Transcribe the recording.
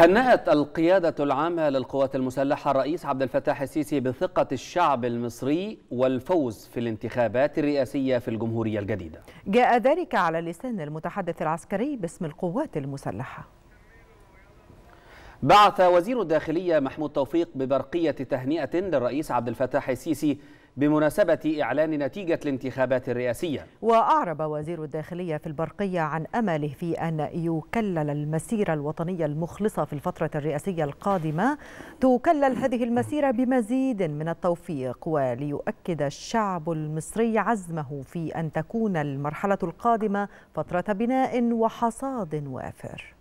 هنأت القيادة العامة للقوات المسلحة الرئيس عبد الفتاح السيسي بثقة الشعب المصري والفوز في الانتخابات الرئاسية في الجمهورية الجديدة جاء ذلك على لسان المتحدث العسكري باسم القوات المسلحة بعث وزير الداخلية محمود توفيق ببرقية تهنئة للرئيس عبد الفتاح السيسي بمناسبة إعلان نتيجة الانتخابات الرئاسية وأعرب وزير الداخلية في البرقية عن أمله في أن يكلل المسيرة الوطنية المخلصة في الفترة الرئاسية القادمة تكلل هذه المسيرة بمزيد من التوفيق وليؤكد الشعب المصري عزمه في أن تكون المرحلة القادمة فترة بناء وحصاد وافر